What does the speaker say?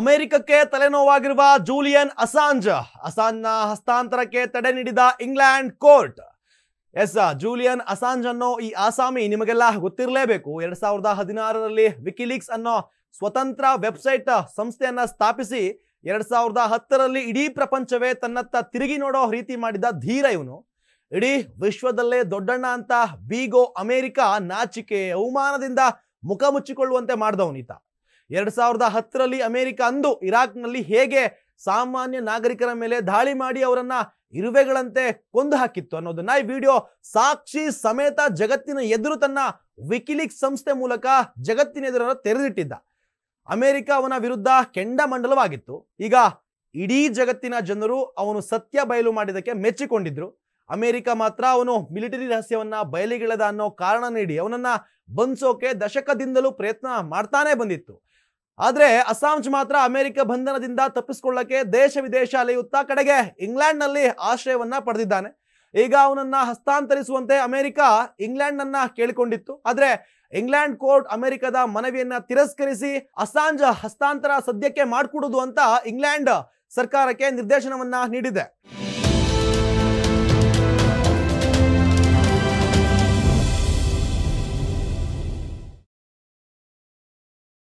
ಅಮೆರಿಕಕ್ಕೆ ತಲೆನೋವಾಗಿರುವ ಜೂಲಿಯನ್ ಅಸಾಂಜ್ ಅಸಾಂಜ್ನ ಹಸ್ತಾಂತರಕ್ಕೆ ತಡೆ ನೀಡಿದ England court yes Julian Assange ಅನ್ನೋ ಈ ಆಸಾಮಿ ನಿಮಗೆಲ್ಲ ಗೊತ್ತಿರಲೇಬೇಕು ಎರಡ್ ಸಾವಿರದ ಹದಿನಾರರಲ್ಲಿ ವಿಕಿಲೀಕ್ಸ್ ಅನ್ನೋ ಸ್ವತಂತ್ರ ವೆಬ್ಸೈಟ್ ಸಂಸ್ಥೆಯನ್ನ ಸ್ಥಾಪಿಸಿ ಎರಡ್ ಸಾವಿರದ ಹತ್ತರಲ್ಲಿ ಇಡೀ ಪ್ರಪಂಚವೇ ತನ್ನತ್ತ ತಿರುಗಿ ನೋಡೋ ರೀತಿ ಮಾಡಿದ ಧೀರ ಇವನು ಇಡೀ ವಿಶ್ವದಲ್ಲೇ ದೊಡ್ಡಣ್ಣ ಅಂತ ಬೀಗೋ ಅಮೆರಿಕ ನಾಚಿಕೆ ಅವಮಾನದಿಂದ ಮುಖ ಮುಚ್ಚಿಕೊಳ್ಳುವಂತೆ ಮಾಡಿದವನೀತ ಎರಡ್ ಸಾವಿರದ ಹತ್ತರಲ್ಲಿ ಅಮೆರಿಕ ಅಂದು ಇರಾಕ್ನಲ್ಲಿ ಹೇಗೆ ಸಾಮಾನ್ಯ ನಾಗರಿಕರ ಮೇಲೆ ದಾಳಿ ಮಾಡಿ ಅವರನ್ನ ಇರುವೆಗಳಂತೆ ಕೊಂದು ಹಾಕಿತ್ತು ಅನ್ನೋದನ್ನ ಈ ವಿಡಿಯೋ ಸಾಕ್ಷಿ ಸಮೇತ ಜಗತ್ತಿನ ಎದುರು ತನ್ನ ವಿಕಿಲಿಕ್ ಸಂಸ್ಥೆ ಮೂಲಕ ಜಗತ್ತಿನ ಎದುರನ್ನು ತೆರೆದಿಟ್ಟಿದ್ದ ಅಮೆರಿಕ ಅವನ ವಿರುದ್ಧ ಕೆಂಡ ಮಂಡಲವಾಗಿತ್ತು ಈಗ ಇಡೀ ಜಗತ್ತಿನ ಜನರು ಅವನು ಸತ್ಯ ಬಯಲು ಮಾಡಿದಕ್ಕೆ ಮೆಚ್ಚಿಕೊಂಡಿದ್ರು ಅಮೆರಿಕ ಮಾತ್ರ ಅವನು ಮಿಲಿಟರಿ ರಹಸ್ಯವನ್ನ ಬಯಲಿಗೆಳೆದ ಅನ್ನೋ ಕಾರಣ ನೀಡಿ ಅವನನ್ನ ಬಂಧಿಸೋಕೆ ದಶಕದಿಂದಲೂ ಪ್ರಯತ್ನ ಮಾಡ್ತಾನೆ ಬಂದಿತ್ತು ಆದ್ರೆ ಅಸ್ಸಾಂಜ್ ಮಾತ್ರ ಅಮೆರಿಕ ಬಂಧನದಿಂದ ತಪ್ಪಿಸಿಕೊಳ್ಳಕ್ಕೆ ದೇಶ ವಿದೇಶ ಅಲೆಯುತ್ತಾ ಕಡೆಗೆ ಇಂಗ್ಲೆಂಡ್ನಲ್ಲಿ ಆಶ್ರಯವನ್ನ ಪಡೆದಿದ್ದಾನೆ ಈಗ ಅವನನ್ನ ಹಸ್ತಾಂತರಿಸುವಂತೆ ಅಮೆರಿಕ ಇಂಗ್ಲೆಂಡ್ನನ್ನ ಕೇಳಿಕೊಂಡಿತ್ತು ಆದ್ರೆ ಇಂಗ್ಲೆಂಡ್ ಕೋರ್ಟ್ ಅಮೆರಿಕದ ಮನವಿಯನ್ನ ತಿರಸ್ಕರಿಸಿ ಅಸ್ಸಾಂಜ್ ಹಸ್ತಾಂತರ ಸದ್ಯಕ್ಕೆ ಮಾಡಿಕೊಡುದು ಅಂತ ಇಂಗ್ಲೆಂಡ್ ಸರ್ಕಾರಕ್ಕೆ ನಿರ್ದೇಶನವನ್ನ ನೀಡಿದೆ